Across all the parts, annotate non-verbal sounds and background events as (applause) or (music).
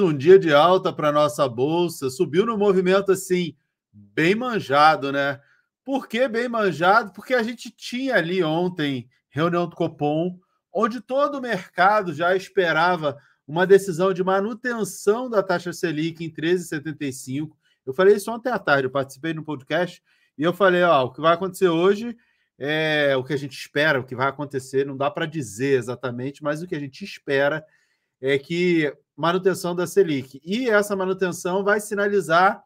Um dia de alta para nossa bolsa, subiu no movimento assim, bem manjado, né? Por que bem manjado? Porque a gente tinha ali ontem reunião do Copom, onde todo o mercado já esperava uma decisão de manutenção da taxa Selic em 13,75. Eu falei isso ontem à tarde, eu participei no podcast e eu falei, ó, o que vai acontecer hoje é o que a gente espera, o que vai acontecer, não dá para dizer exatamente, mas o que a gente espera é que manutenção da Selic. E essa manutenção vai sinalizar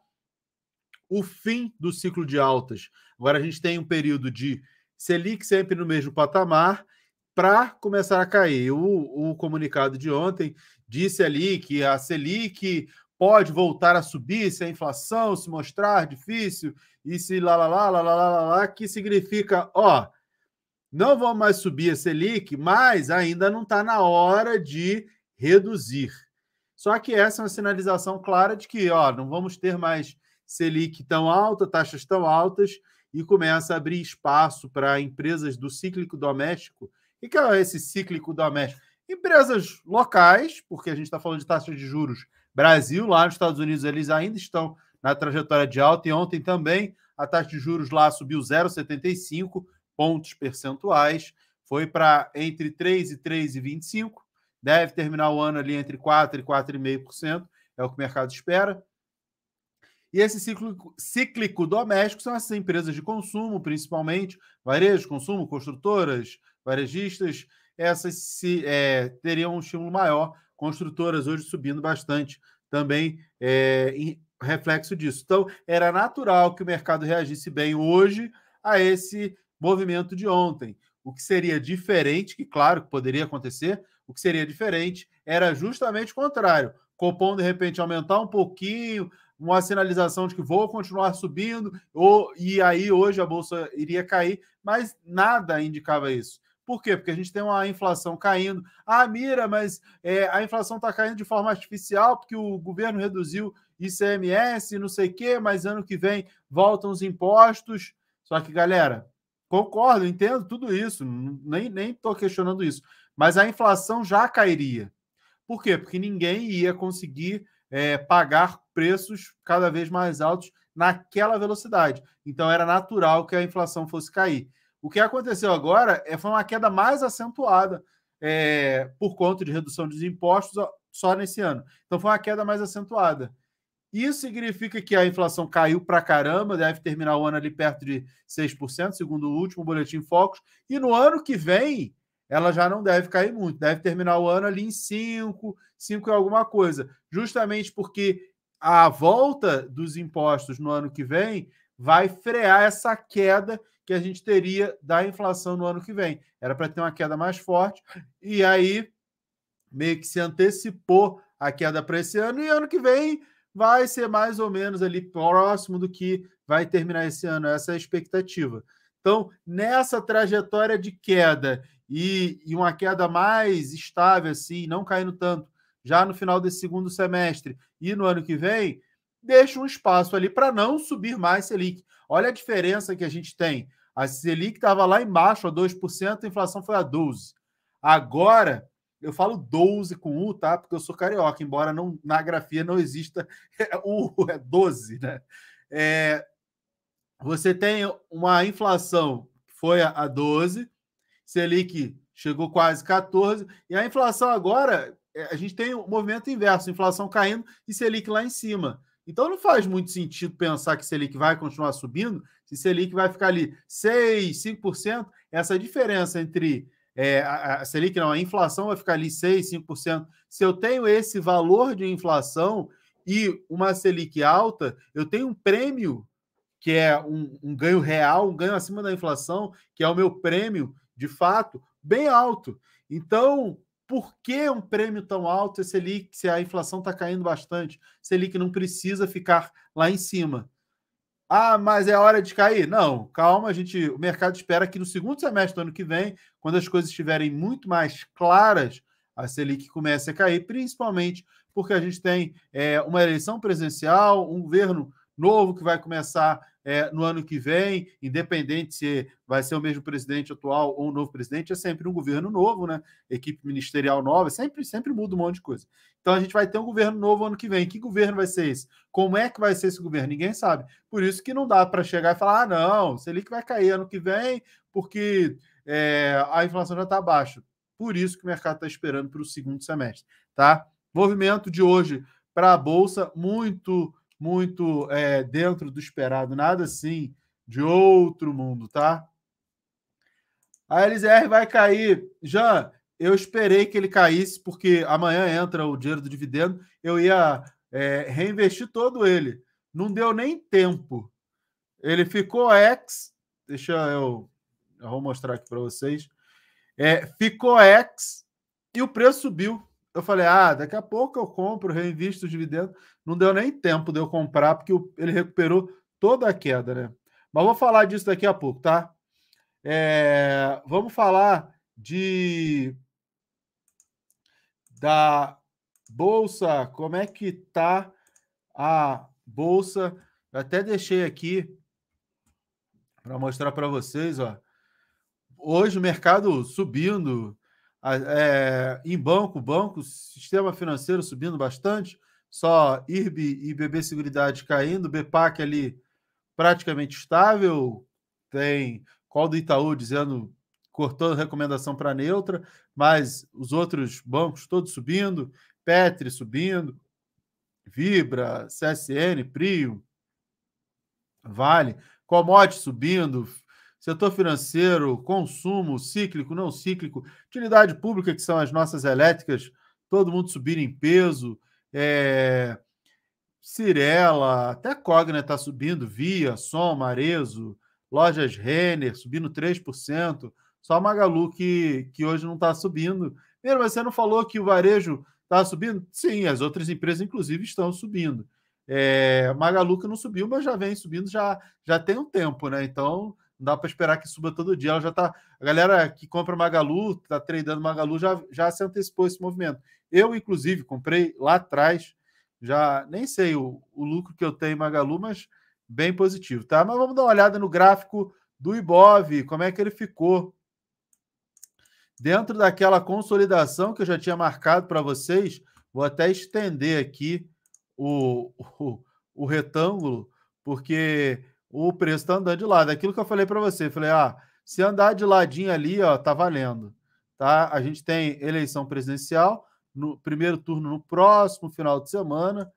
o fim do ciclo de altas. Agora a gente tem um período de Selic sempre no mesmo patamar para começar a cair. O, o, comunicado de ontem disse ali que a Selic pode voltar a subir se a inflação se mostrar difícil e se lá lá lá lá lá lá, lá que significa, ó, não vamos mais subir a Selic, mas ainda não está na hora de reduzir. Só que essa é uma sinalização clara de que ó, não vamos ter mais Selic tão alta, taxas tão altas, e começa a abrir espaço para empresas do cíclico doméstico. O que é esse cíclico doméstico? Empresas locais, porque a gente está falando de taxas de juros Brasil, lá nos Estados Unidos eles ainda estão na trajetória de alta, e ontem também a taxa de juros lá subiu 0,75 pontos percentuais, foi para entre 3 e 3,25 deve terminar o ano ali entre 4% e 4,5%, é o que o mercado espera. E esse ciclo cíclico doméstico são as empresas de consumo, principalmente, varejo, consumo, construtoras, varejistas, essas se, é, teriam um estímulo maior, construtoras hoje subindo bastante também é, em reflexo disso. Então, era natural que o mercado reagisse bem hoje a esse movimento de ontem. O que seria diferente, que claro que poderia acontecer, o que seria diferente era justamente o contrário. Copom, de repente, aumentar um pouquinho, uma sinalização de que vou continuar subindo, ou, e aí hoje a Bolsa iria cair, mas nada indicava isso. Por quê? Porque a gente tem uma inflação caindo. Ah, mira, mas é, a inflação está caindo de forma artificial, porque o governo reduziu ICMS, não sei o quê, mas ano que vem voltam os impostos. Só que, galera, concordo, entendo tudo isso, nem estou questionando isso mas a inflação já cairia. Por quê? Porque ninguém ia conseguir é, pagar preços cada vez mais altos naquela velocidade. Então era natural que a inflação fosse cair. O que aconteceu agora é, foi uma queda mais acentuada é, por conta de redução dos impostos só nesse ano. Então foi uma queda mais acentuada. Isso significa que a inflação caiu para caramba, deve terminar o ano ali perto de 6%, segundo o último boletim Focus. E no ano que vem, ela já não deve cair muito, deve terminar o ano ali em 5, 5 e alguma coisa, justamente porque a volta dos impostos no ano que vem vai frear essa queda que a gente teria da inflação no ano que vem. Era para ter uma queda mais forte, e aí meio que se antecipou a queda para esse ano, e ano que vem vai ser mais ou menos ali próximo do que vai terminar esse ano. Essa é a expectativa. Então, nessa trajetória de queda e, e uma queda mais estável, assim, não caindo tanto, já no final desse segundo semestre e no ano que vem, deixa um espaço ali para não subir mais Selic. Olha a diferença que a gente tem. A Selic estava lá embaixo, a 2%, a inflação foi a 12%. Agora, eu falo 12 com U, tá? Porque eu sou carioca, embora não, na grafia não exista (laughs) U, é 12, né? É, você tem uma inflação que foi a, a 12, Selic chegou quase 14, e a inflação agora, é, a gente tem um movimento inverso, inflação caindo e Selic lá em cima. Então não faz muito sentido pensar que Selic vai continuar subindo, se Selic vai ficar ali 6, 5%, essa diferença entre é, a, Selic não, a inflação vai ficar ali 6, 5%. Se eu tenho esse valor de inflação e uma Selic alta, eu tenho um prêmio que é um, um ganho real, um ganho acima da inflação, que é o meu prêmio de fato, bem alto. Então, por que um prêmio tão alto esse Selic, se a inflação está caindo bastante? Selic não precisa ficar lá em cima. Ah, mas é hora de cair? Não, calma, a gente, o mercado espera que no segundo semestre do ano que vem, quando as coisas estiverem muito mais claras, a Selic comece a cair, principalmente porque a gente tem é, uma eleição presidencial, um governo novo que vai começar é, no ano que vem, independente se vai ser o mesmo presidente atual ou um novo presidente, é sempre um governo novo, né? Equipe ministerial nova, sempre, sempre muda um monte de coisa. Então a gente vai ter um governo novo ano que vem. Que governo vai ser esse? Como é que vai ser esse governo? Ninguém sabe. Por isso que não dá para chegar e falar, ah, não, Selic vai cair ano que vem, porque é, a inflação já está baixa. Por isso que o mercado está esperando para o segundo semestre, tá? Movimento de hoje para a bolsa muito muito é, dentro do esperado, nada assim de outro mundo, tá? A LZR vai cair. Jean, eu esperei que ele caísse, porque amanhã entra o dinheiro do dividendo, eu ia é, reinvestir todo ele. Não deu nem tempo. Ele ficou ex. Deixa eu. Eu vou mostrar aqui para vocês. É, ficou ex e o preço subiu eu falei, ah, daqui a pouco eu compro, reinvisto o dividendo Não deu nem tempo de eu comprar, porque ele recuperou toda a queda, né? Mas vou falar disso daqui a pouco, tá? É, vamos falar de da bolsa, como é que tá a bolsa? Eu até deixei aqui para mostrar para vocês, ó. Hoje o mercado subindo, é, em banco, banco, sistema financeiro subindo bastante, só IRB e BB Seguridade caindo, BPAC ali praticamente estável, tem qual do Itaú dizendo cortando recomendação para neutra, mas os outros bancos todos subindo, Petri subindo, Vibra, CSN, Prio, Vale, Commodity subindo, setor financeiro, consumo, cíclico, não cíclico, utilidade pública, que são as nossas elétricas, todo mundo subindo em peso, é, Cirela, até Cogna está subindo, Via, Som, Marezo, lojas Renner subindo 3%, só a Magalu que, que hoje não está subindo. Primeiro, você não falou que o varejo está subindo? Sim, as outras empresas, inclusive, estão subindo. É, Magalu que não subiu, mas já vem subindo já, já tem um tempo, né? Então, não dá para esperar que suba todo dia. Ela já tá. A galera que compra Magalu, tá tradando Magalu, já, já se antecipou esse movimento. Eu, inclusive, comprei lá atrás, já nem sei o, o lucro que eu tenho em Magalu, mas bem positivo, tá? Mas vamos dar uma olhada no gráfico do Ibov, como é que ele ficou. Dentro daquela consolidação que eu já tinha marcado para vocês, vou até estender aqui o, o, o retângulo, porque o preço está andando de lado. É aquilo que eu falei para você, falei, ah, se andar de ladinho ali, ó, tá valendo. Tá? A gente tem eleição presidencial, no primeiro turno no próximo final de semana.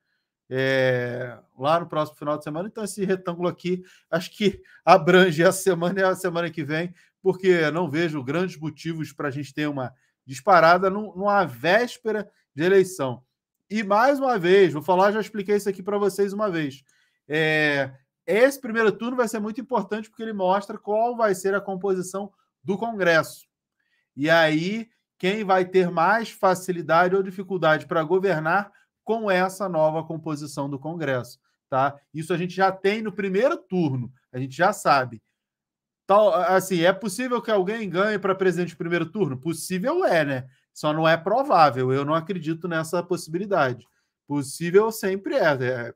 É, lá no próximo final de semana. Então, esse retângulo aqui acho que abrange a semana e a semana que vem, porque não vejo grandes motivos para a gente ter uma disparada numa véspera de eleição. E mais uma vez, vou falar, já expliquei isso aqui para vocês uma vez. É, esse primeiro turno vai ser muito importante porque ele mostra qual vai ser a composição do Congresso. E aí, quem vai ter mais facilidade ou dificuldade para governar com essa nova composição do Congresso. Tá? Isso a gente já tem no primeiro turno, a gente já sabe. Tal, assim, é possível que alguém ganhe para presidente no primeiro turno? Possível é, né? Só não é provável. Eu não acredito nessa possibilidade. Possível sempre é. é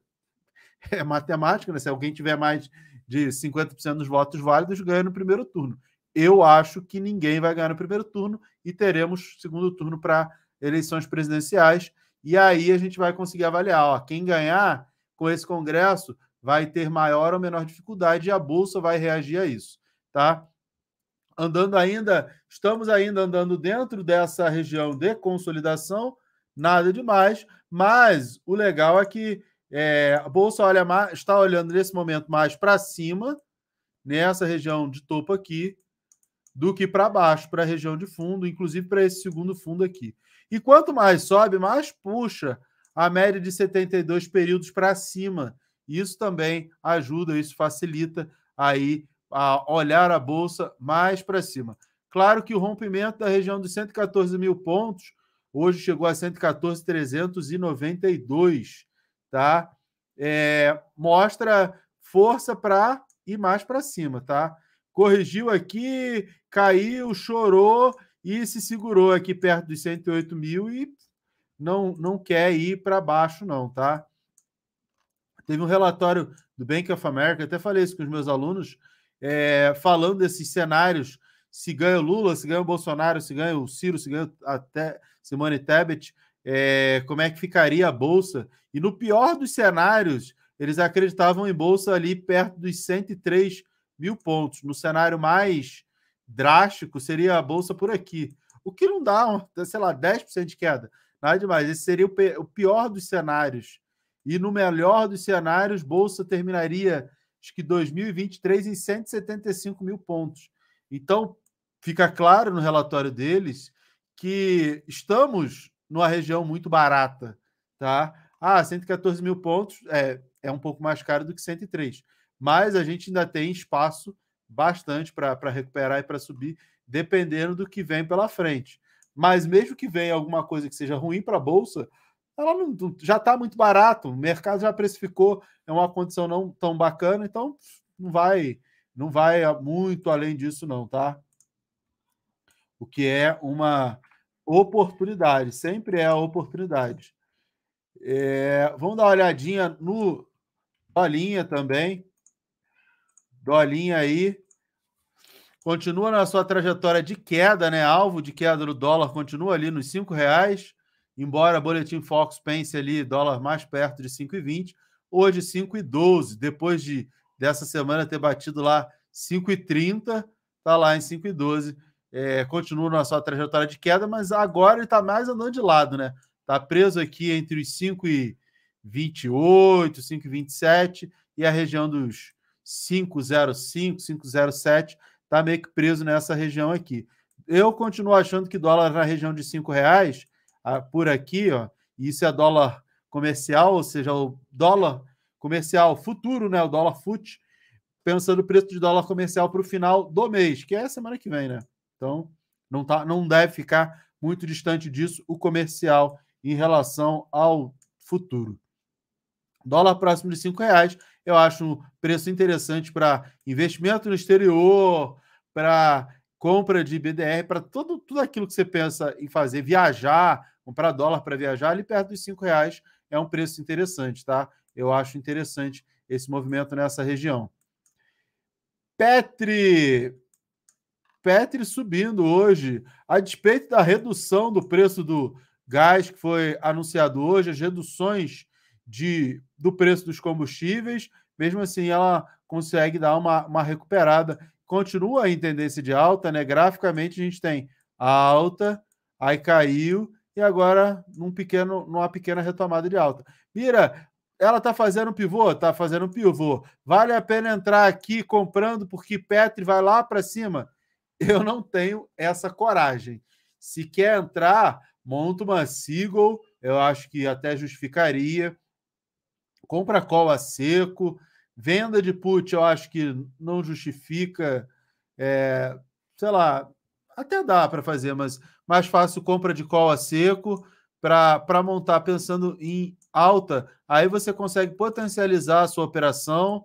(laughs) é matemática, né? Se alguém tiver mais de 50% dos votos válidos, ganha no primeiro turno. Eu acho que ninguém vai ganhar no primeiro turno e teremos segundo turno para eleições presidenciais. E aí a gente vai conseguir avaliar. Ó, quem ganhar com esse Congresso vai ter maior ou menor dificuldade e a Bolsa vai reagir a isso. Tá? Andando ainda, estamos ainda andando dentro dessa região de consolidação, nada demais, mas o legal é que é, a bolsa olha mais, está olhando nesse momento mais para cima, nessa região de topo aqui, do que para baixo, para a região de fundo, inclusive para esse segundo fundo aqui. E quanto mais sobe, mais puxa a média de 72 períodos para cima. Isso também ajuda, isso facilita aí a olhar a bolsa mais para cima. Claro que o rompimento da região dos 114 mil pontos hoje chegou a 114,392 tá? É, mostra força para ir mais para cima, tá? Corrigiu aqui, caiu, chorou e se segurou aqui perto dos 108 mil e não, não quer ir para baixo, não, tá? Teve um relatório do Bank of America, até falei isso com os meus alunos, é, falando desses cenários: se ganha o Lula, se ganha o Bolsonaro, se ganha o Ciro, se ganha até Simone Tebet é, como é que ficaria a bolsa. E no pior dos cenários, eles acreditavam em bolsa ali perto dos 103 mil pontos. No cenário mais drástico, seria a bolsa por aqui. O que não dá, sei lá, 10% de queda. Nada demais. Esse seria o pior dos cenários. E no melhor dos cenários, bolsa terminaria, acho que 2023, em 175 mil pontos. Então, fica claro no relatório deles que estamos numa região muito barata, tá? Ah, 114 mil pontos é, é um pouco mais caro do que 103, mas a gente ainda tem espaço bastante para recuperar e para subir, dependendo do que vem pela frente. Mas mesmo que venha alguma coisa que seja ruim para a Bolsa, ela não, já está muito barato, o mercado já precificou, é uma condição não tão bacana, então não vai não vai muito além disso não, tá? O que é uma oportunidade, sempre é a oportunidade. É, vamos dar uma olhadinha no Dolinha também. Dolinha aí. Continua na sua trajetória de queda, né? Alvo de queda do dólar, continua ali nos R$ reais, embora boletim Fox pense ali dólar mais perto de 5,20, hoje 5,12, depois de dessa semana ter batido lá 5,30, tá lá em 5,12 é, continua na sua trajetória de queda, mas agora ele está mais andando de lado, né? Está preso aqui entre os 5 e 28, 5 e 27 e a região dos 505, 507 está meio que preso nessa região aqui. Eu continuo achando que dólar na região de 5 reais, ah, por aqui, ó, isso é dólar comercial, ou seja, o dólar comercial futuro, né? O dólar FUT, pensando o preço de dólar comercial para o final do mês, que é semana que vem, né? Então, não, tá, não deve ficar muito distante disso o comercial em relação ao futuro. Dólar próximo de R$ reais, eu acho um preço interessante para investimento no exterior, para compra de BDR, para tudo, tudo aquilo que você pensa em fazer, viajar, comprar dólar para viajar, ali perto dos R$ reais é um preço interessante, tá? Eu acho interessante esse movimento nessa região. Petri, Petri subindo hoje, a despeito da redução do preço do gás que foi anunciado hoje, as reduções de, do preço dos combustíveis, mesmo assim ela consegue dar uma, uma recuperada. Continua em tendência de alta, né? Graficamente a gente tem alta, aí caiu e agora num pequeno, numa pequena retomada de alta. Mira, ela está fazendo um pivô? Está fazendo um pivô. Vale a pena entrar aqui comprando porque Petri vai lá para cima? Eu não tenho essa coragem. Se quer entrar, monta uma Seagull, eu acho que até justificaria. Compra cola seco. Venda de put, eu acho que não justifica. É, sei lá, até dá para fazer, mas mais fácil compra de cola seco para montar pensando em alta. Aí você consegue potencializar a sua operação.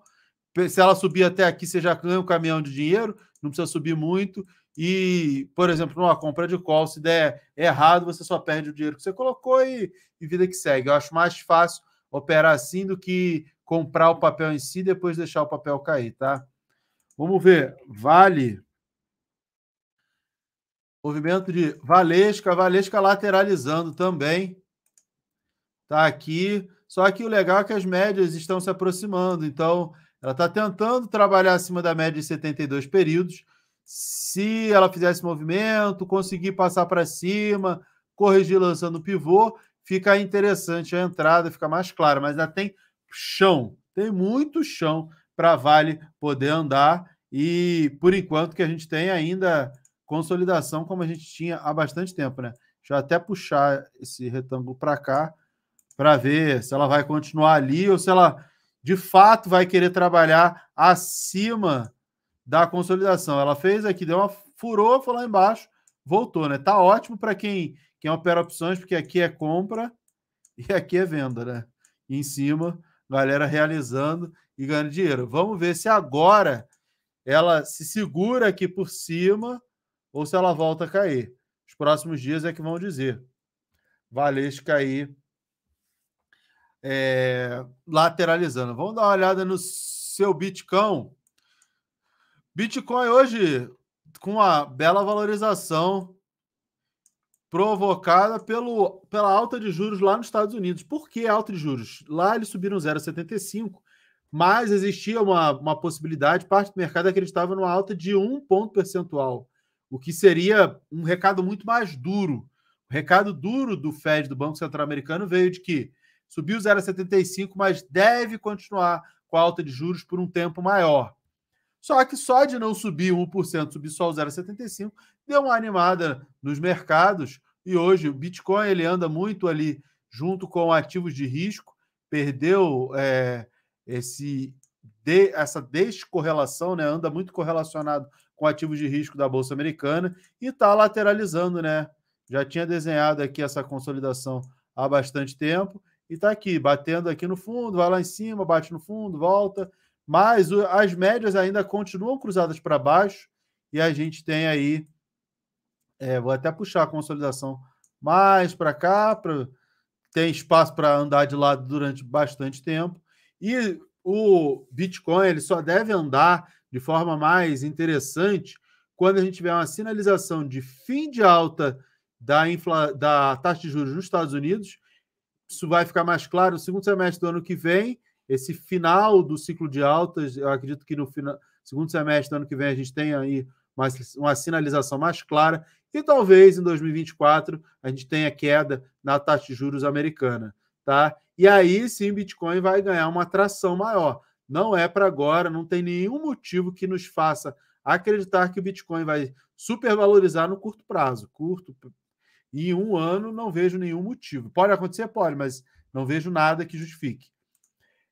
Se ela subir até aqui, você já ganha um caminhão de dinheiro não precisa subir muito. E, por exemplo, numa compra de call, se der errado, você só perde o dinheiro que você colocou e, e vida que segue. Eu acho mais fácil operar assim do que comprar o papel em si e depois deixar o papel cair, tá? Vamos ver. Vale. Movimento de Valesca, Valesca lateralizando também. Tá aqui. Só que o legal é que as médias estão se aproximando, então ela está tentando trabalhar acima da média de 72 períodos. Se ela fizer esse movimento, conseguir passar para cima, corrigir lançando o pivô, fica interessante a entrada, fica mais clara, mas ainda tem chão, tem muito chão para Vale poder andar e por enquanto que a gente tem ainda consolidação como a gente tinha há bastante tempo, né? Deixa eu até puxar esse retângulo para cá para ver se ela vai continuar ali ou se ela de fato vai querer trabalhar acima da consolidação. Ela fez aqui, deu uma furou, foi lá embaixo, voltou, né? Tá ótimo para quem quem opera opções, porque aqui é compra e aqui é venda, né? E em cima, galera realizando e ganhando dinheiro. Vamos ver se agora ela se segura aqui por cima ou se ela volta a cair. Os próximos dias é que vão dizer. Valesca cair é, lateralizando. Vamos dar uma olhada no seu Bitcoin. Bitcoin hoje com uma bela valorização provocada pelo, pela alta de juros lá nos Estados Unidos. Por que alta de juros? Lá eles subiram 0,75, mas existia uma, uma possibilidade, parte do mercado acreditava é numa alta de um ponto percentual, o que seria um recado muito mais duro. O recado duro do Fed, do Banco Central Americano, veio de que subiu 0,75, mas deve continuar com a alta de juros por um tempo maior. Só que só de não subir 1%, subir só o 0,75, deu uma animada nos mercados e hoje o Bitcoin ele anda muito ali junto com ativos de risco, perdeu é, esse de, essa descorrelação, né? anda muito correlacionado com ativos de risco da Bolsa Americana e está lateralizando, né? Já tinha desenhado aqui essa consolidação há bastante tempo e tá aqui, batendo aqui no fundo, vai lá em cima, bate no fundo, volta. Mas o, as médias ainda continuam cruzadas para baixo e a gente tem aí. É, vou até puxar a consolidação mais para cá, pra, tem espaço para andar de lado durante bastante tempo. E o Bitcoin ele só deve andar de forma mais interessante quando a gente tiver uma sinalização de fim de alta da, infla, da taxa de juros nos Estados Unidos isso vai ficar mais claro no segundo semestre do ano que vem. Esse final do ciclo de altas, eu acredito que no final, segundo semestre do ano que vem a gente tem aí uma, uma sinalização mais clara e talvez em 2024 a gente tenha queda na taxa de juros americana, tá? E aí sim, Bitcoin vai ganhar uma atração maior. Não é para agora, não tem nenhum motivo que nos faça acreditar que o Bitcoin vai supervalorizar no curto prazo. Curto, e em um ano não vejo nenhum motivo. Pode acontecer? Pode, mas não vejo nada que justifique.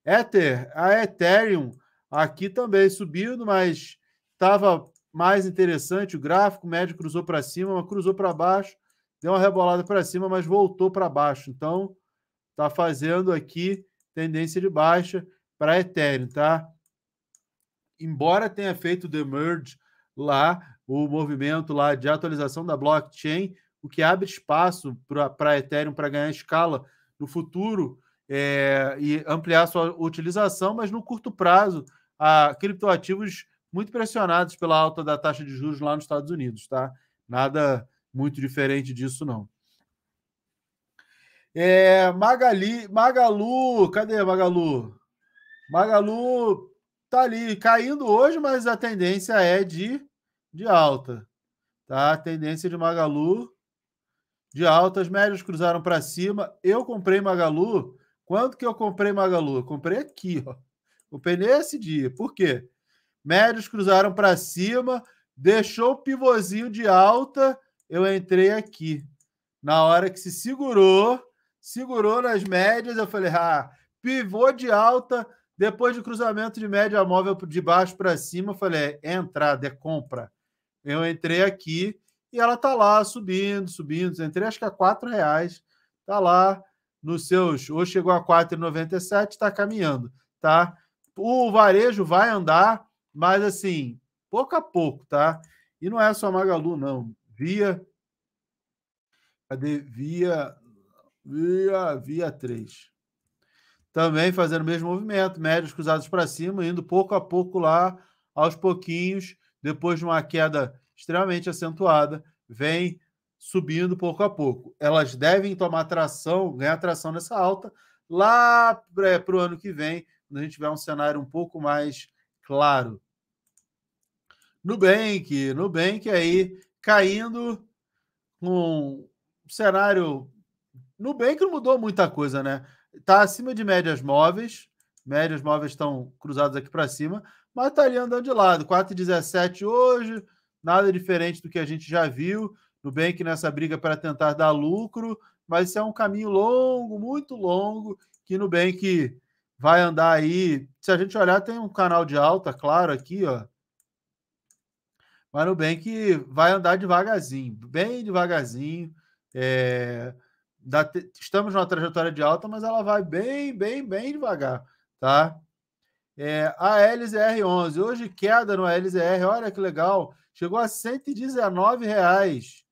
Ether, a Ethereum aqui também subindo, mas estava mais interessante o gráfico, o médio cruzou para cima, mas cruzou para baixo, deu uma rebolada para cima, mas voltou para baixo. Então, está fazendo aqui tendência de baixa para Ethereum, tá? Embora tenha feito o demerge lá, o movimento lá de atualização da blockchain, o que abre espaço para Ethereum para ganhar escala no futuro é, e ampliar sua utilização, mas no curto prazo, a criptoativos muito pressionados pela alta da taxa de juros lá nos Estados Unidos, tá? Nada muito diferente disso, não. É, Magali, Magalu, cadê Magalu? Magalu tá ali caindo hoje, mas a tendência é de, de alta, tá? A tendência de Magalu de alta, as médias cruzaram para cima. Eu comprei Magalu. Quanto que eu comprei Magalu? Eu comprei aqui, ó. Comprei nesse dia. Por quê? Médios cruzaram para cima, deixou o pivôzinho de alta, eu entrei aqui. Na hora que se segurou, segurou nas médias, eu falei: "Ah, pivô de alta, depois de cruzamento de média móvel de baixo para cima, eu falei: é entrada, é compra". Eu entrei aqui e ela está lá subindo, subindo, entrei acho que a é quatro reais, está lá nos seus, hoje chegou a R$ 4,97, está caminhando, tá? O varejo vai andar, mas assim, pouco a pouco, tá? E não é só Magalu, não. Via. Cadê? Via. Via, via 3. Também fazendo o mesmo movimento, médios cruzados para cima, indo pouco a pouco lá, aos pouquinhos, depois de uma queda extremamente acentuada, vem subindo pouco a pouco. Elas devem tomar tração, ganhar tração nessa alta lá é, para o ano que vem, quando a gente tiver um cenário um pouco mais claro. Nubank, Nubank aí caindo um cenário. Nubank não mudou muita coisa, né? Está acima de médias móveis, médias móveis estão cruzadas aqui para cima, mas está ali andando de lado. 4,17 hoje, nada diferente do que a gente já viu. no Nubank nessa briga para tentar dar lucro, mas isso é um caminho longo, muito longo, que no Nubank vai andar aí. Se a gente olhar, tem um canal de alta, claro, aqui, ó. Mas no Nubank vai andar devagarzinho, bem devagarzinho. É... Estamos numa trajetória de alta, mas ela vai bem, bem, bem devagar, tá? É... a LZR11, hoje queda no LZR, olha que legal, Chegou a 119 reais,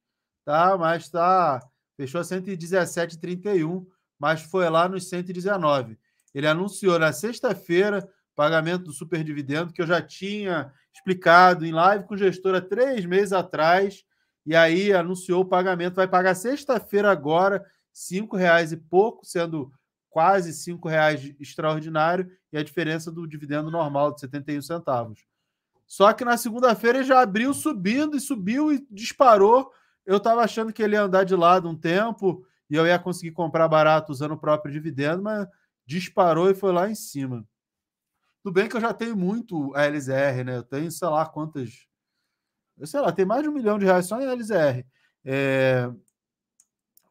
tá? Mas tá fechou a 117,31, mas foi lá nos 119. Ele anunciou na sexta-feira pagamento do superdividendo que eu já tinha explicado em live com o gestor há três meses atrás. E aí anunciou o pagamento, vai pagar sexta-feira agora, cinco reais e pouco, sendo quase cinco reais extraordinário e a diferença do dividendo normal de 71 centavos. Só que na segunda-feira ele já abriu subindo e subiu e disparou. Eu estava achando que ele ia andar de lado um tempo e eu ia conseguir comprar barato usando o próprio dividendo, mas disparou e foi lá em cima. Tudo bem que eu já tenho muito a LZR, né? Eu tenho, sei lá, quantas. Eu sei lá, tem mais de um milhão de reais só em LZR. É...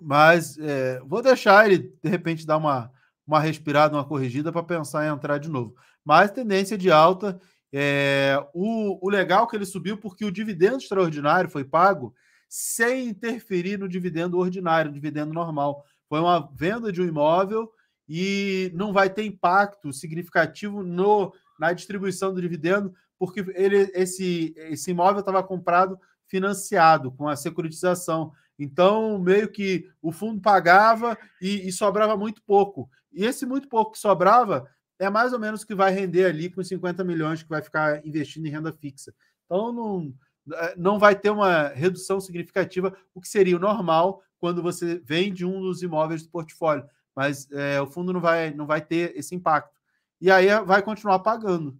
Mas é... vou deixar ele, de repente, dar uma, uma respirada, uma corrigida para pensar em entrar de novo. Mas tendência de alta é, o, o legal é que ele subiu porque o dividendo extraordinário foi pago sem interferir no dividendo ordinário, no dividendo normal. Foi uma venda de um imóvel e não vai ter impacto significativo no na distribuição do dividendo, porque ele, esse, esse imóvel estava comprado financiado com a securitização. Então, meio que o fundo pagava e, e sobrava muito pouco. E esse muito pouco que sobrava é mais ou menos o que vai render ali com 50 milhões que vai ficar investindo em renda fixa. Então, não, é, não vai ter uma redução significativa, o que seria o normal quando você vende um dos imóveis do portfólio. Mas é, o fundo não vai, não vai ter esse impacto. E aí é, vai continuar pagando.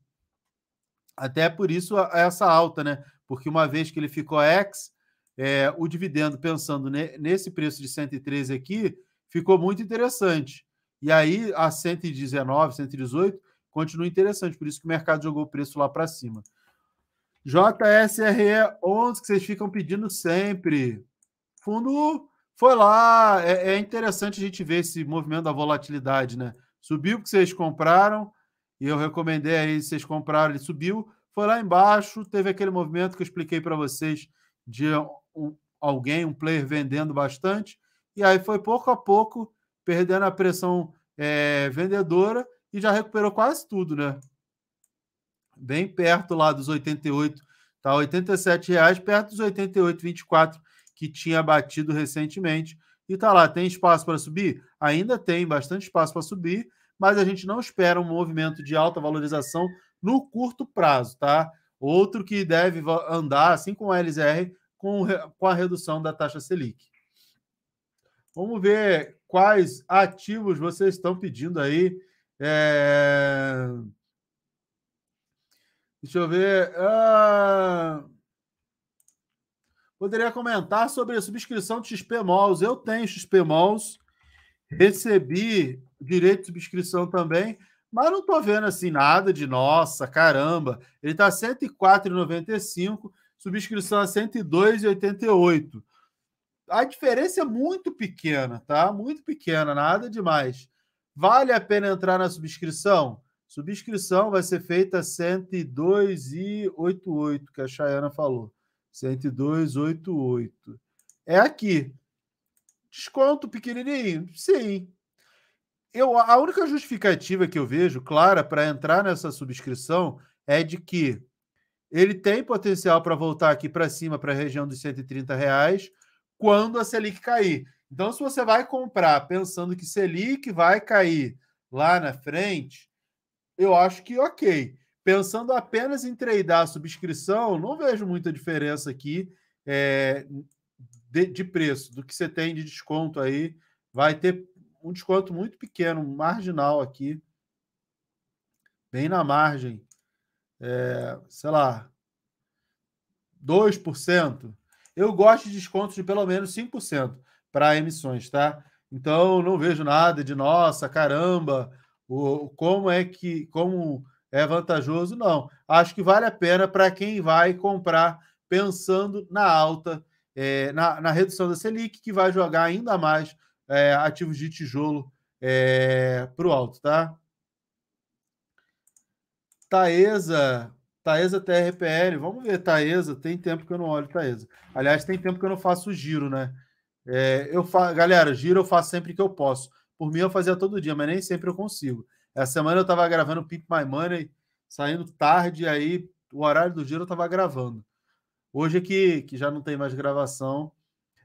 Até por isso essa alta, né? Porque uma vez que ele ficou ex, é, o dividendo, pensando ne, nesse preço de 113 aqui, ficou muito interessante. E aí a 119, 118 continua interessante, por isso que o mercado jogou o preço lá para cima. JSRE 11 que vocês ficam pedindo sempre. Fundo foi lá, é, é interessante a gente ver esse movimento da volatilidade, né? Subiu porque vocês compraram, e eu recomendei aí, vocês compraram, ele subiu, foi lá embaixo, teve aquele movimento que eu expliquei para vocês de um, alguém, um player vendendo bastante, e aí foi pouco a pouco perdendo a pressão é, vendedora e já recuperou quase tudo, né? Bem perto lá dos 88, tá? R$ reais, perto dos 88,24 que tinha batido recentemente. E tá lá, tem espaço para subir? Ainda tem bastante espaço para subir, mas a gente não espera um movimento de alta valorização no curto prazo, tá? Outro que deve andar, assim como a LZR, com a redução da taxa Selic. Vamos ver quais ativos vocês estão pedindo aí. É... Deixa eu ver. Ah... Poderia comentar sobre a subscrição de XP Malls. Eu tenho XP Malls, recebi direito de subscrição também, mas não estou vendo assim nada de nossa, caramba. Ele está R$ 104,95, subscrição a R$ 102,88. A diferença é muito pequena, tá? Muito pequena, nada demais. Vale a pena entrar na subscrição? Subscrição vai ser feita 102,88, que a Chayana falou. 102,88. É aqui. Desconto pequenininho? Sim. Eu, a única justificativa que eu vejo, clara, para entrar nessa subscrição é de que ele tem potencial para voltar aqui para cima, para a região dos 130 reais, quando a Selic cair. Então, se você vai comprar pensando que Selic vai cair lá na frente, eu acho que ok. Pensando apenas em tradear a subscrição, não vejo muita diferença aqui é, de, de, preço, do que você tem de desconto aí. Vai ter um desconto muito pequeno, marginal aqui. Bem na margem. É, sei lá, 2%. Eu gosto de descontos de pelo menos 5% para emissões, tá? Então não vejo nada de nossa, caramba, o, como é que como é vantajoso não. Acho que vale a pena para quem vai comprar pensando na alta, é, na, na, redução da Selic, que vai jogar ainda mais é, ativos de tijolo é, para o alto, tá? Taesa Taesa TRPL, vamos ver, Taesa, tem tempo que eu não olho Taesa. Aliás, tem tempo que eu não faço giro, né? É, eu fa... Galera, giro eu faço sempre que eu posso. Por mim eu fazia todo dia, mas nem sempre eu consigo. Essa semana eu estava gravando Pimp My Money, saindo tarde, aí o horário do giro eu estava gravando. Hoje é que, que já não tem mais gravação.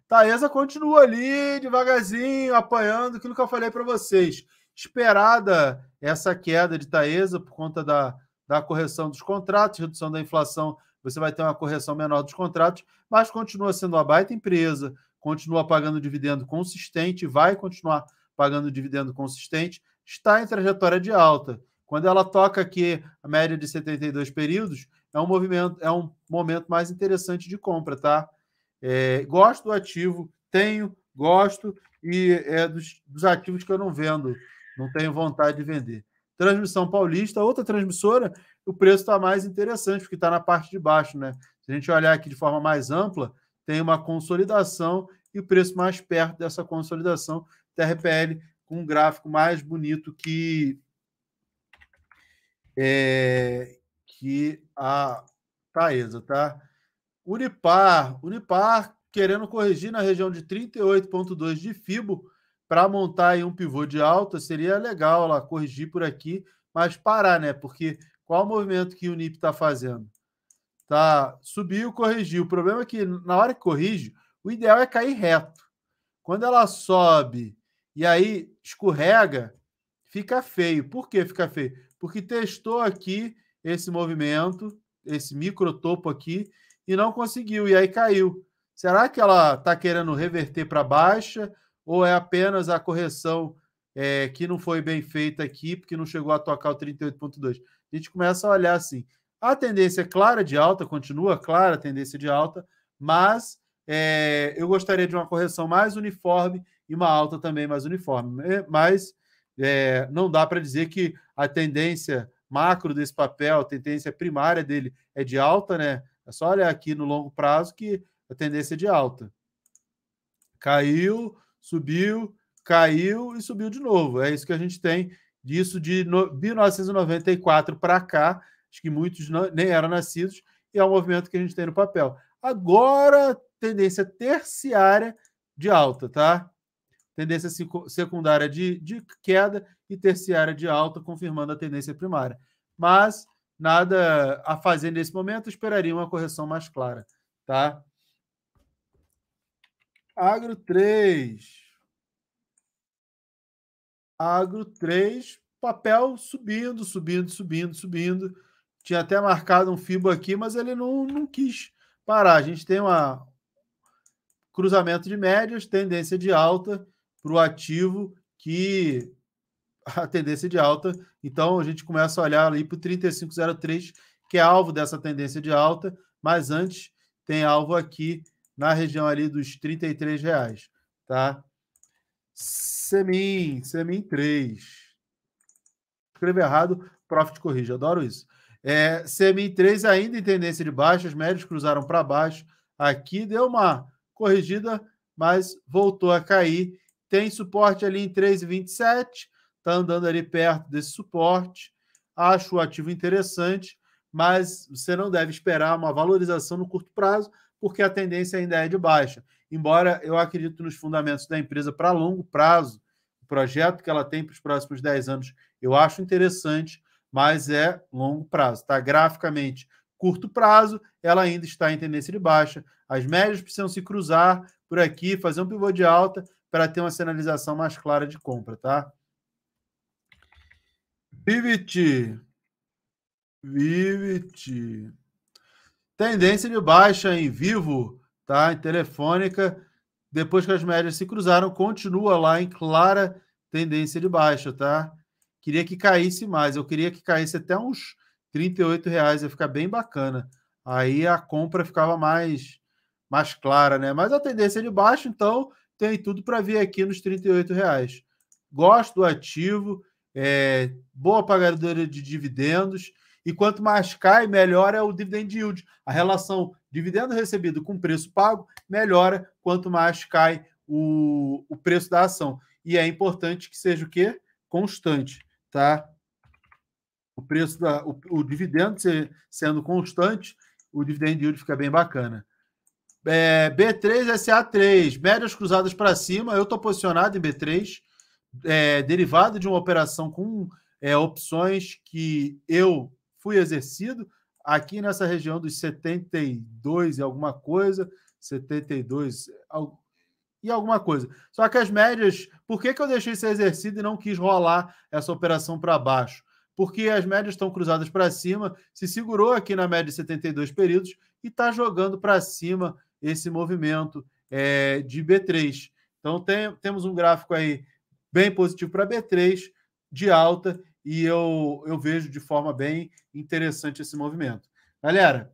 Taesa continua ali, devagarzinho, apanhando aquilo que eu falei para vocês. Esperada essa queda de Taesa por conta da da correção dos contratos, redução da inflação, você vai ter uma correção menor dos contratos, mas continua sendo uma baita empresa, continua pagando dividendo consistente, vai continuar pagando dividendo consistente, está em trajetória de alta. Quando ela toca aqui a média de 72 períodos, é um movimento, é um momento mais interessante de compra, tá? É, gosto do ativo, tenho, gosto, e é dos, dos ativos que eu não vendo, não tenho vontade de vender. Transmissão paulista, outra transmissora, o preço está mais interessante, porque está na parte de baixo, né? Se a gente olhar aqui de forma mais ampla, tem uma consolidação e o preço mais perto dessa consolidação, TRPL, com um gráfico mais bonito que, é, que a Taesa, tá? Unipar, Unipar querendo corrigir na região de 38,2 de FIBO, para montar aí um pivô de alta, seria legal ela corrigir por aqui, mas parar, né? Porque qual o movimento que o NIP está fazendo? Tá, subiu, corrigiu. O problema é que na hora que corrige, o ideal é cair reto. Quando ela sobe e aí escorrega, fica feio. Por que fica feio? Porque testou aqui esse movimento, esse micro topo aqui, e não conseguiu, e aí caiu. Será que ela está querendo reverter para baixa? ou é apenas a correção é, que não foi bem feita aqui, porque não chegou a tocar o 38,2? A gente começa a olhar assim. A tendência é clara de alta, continua clara a tendência de alta, mas é, eu gostaria de uma correção mais uniforme e uma alta também mais uniforme. É, mas é, não dá para dizer que a tendência macro desse papel, a tendência primária dele é de alta, né? É só olhar aqui no longo prazo que a tendência é de alta. Caiu, subiu, caiu e subiu de novo. É isso que a gente tem disso de 1994 para cá. Acho que muitos não, nem eram nascidos, e é o movimento que a gente tem no papel. Agora, tendência terciária de alta, tá? Tendência secundária de, de queda e terciária de alta, confirmando a tendência primária. Mas nada a fazer nesse momento, esperaria uma correção mais clara, tá? Agro 3. Agro 3, papel subindo, subindo, subindo, subindo. Tinha até marcado um fibo aqui, mas ele não, não quis parar. A gente tem uma cruzamento de médias, tendência de alta para o ativo que (laughs) a tendência de alta. Então a gente começa a olhar ali para o 3503, que é alvo dessa tendência de alta, mas antes tem alvo aqui na região ali dos 33 reais, tá? Semin, Semin 3. Escreve errado, Profit corrige, adoro isso. É, Semin 3 ainda em tendência de baixa, os médios cruzaram para baixo. Aqui deu uma corrigida, mas voltou a cair. Tem suporte ali em 3,27, está andando ali perto desse suporte. Acho o ativo interessante, mas você não deve esperar uma valorização no curto prazo, porque a tendência ainda é de baixa. Embora eu acredito nos fundamentos da empresa para longo prazo, o projeto que ela tem para os próximos 10 anos, eu acho interessante, mas é longo prazo, tá? Graficamente, curto prazo, ela ainda está em tendência de baixa. As médias precisam se cruzar por aqui, fazer um pivô de alta para ter uma sinalização mais clara de compra, tá? Pivot. Pivot. Tendência de baixa em vivo, tá? Em telefônica, depois que as médias se cruzaram, continua lá em clara tendência de baixa, tá? Queria que caísse mais, eu queria que caísse até uns 38 reais, ia ficar bem bacana. Aí a compra ficava mais mais clara, né? Mas a tendência é de baixo, então tem tudo para vir aqui nos 38 reais. Gosto do ativo, é, boa pagadora de dividendos. E quanto mais cai, melhor é o dividend yield. A relação dividendo recebido com preço pago melhora quanto mais cai o, o preço da ação. E é importante que seja o quê? Constante, tá? O preço da o, o dividendo sendo constante, o dividend yield fica bem bacana. É, B3SA3, médias cruzadas para cima, eu estou posicionado em B3, é, derivado de uma operação com é, opções que eu fui exercido aqui nessa região dos 72 e alguma coisa, 72 e alguma coisa. Só que as médias, por que, que eu deixei ser exercido e não quis rolar essa operação para baixo? Porque as médias estão cruzadas para cima, se segurou aqui na média de 72 períodos e está jogando para cima esse movimento é, de B3. Então tem, temos um gráfico aí bem positivo para B3, de alta, e eu, eu vejo de forma bem interessante esse movimento. Galera,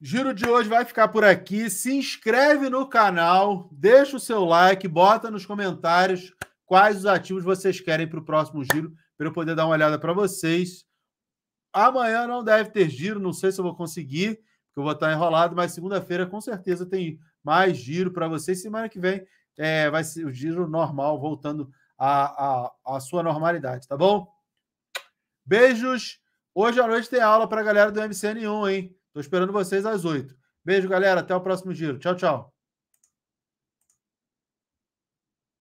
Giro de hoje vai ficar por aqui. Se inscreve no canal, deixa o seu like, bota nos comentários quais os ativos vocês querem para o próximo giro, para eu poder dar uma olhada para vocês. Amanhã não deve ter giro, não sei se eu vou conseguir, porque eu vou estar enrolado, mas segunda-feira com certeza tem mais giro para vocês. Semana que vem é, vai ser o giro normal, voltando a, a, a sua normalidade, tá bom? Beijos. Hoje à noite tem aula para a galera do MCN1, hein? Tô esperando vocês às 8. Beijo, galera. Até o próximo giro. Tchau, tchau.